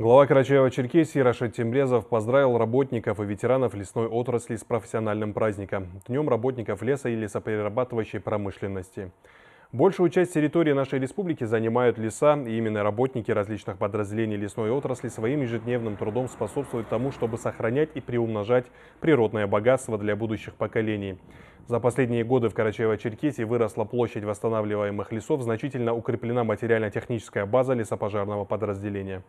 Глава Карачаева-Черкесии Рашид Тембрезов поздравил работников и ветеранов лесной отрасли с профессиональным праздником – Днем работников леса и лесоперерабатывающей промышленности. Большую часть территории нашей республики занимают леса, и именно работники различных подразделений лесной отрасли своим ежедневным трудом способствуют тому, чтобы сохранять и приумножать природное богатство для будущих поколений. За последние годы в Карачаево-Черкесии выросла площадь восстанавливаемых лесов, значительно укреплена материально-техническая база лесопожарного подразделения.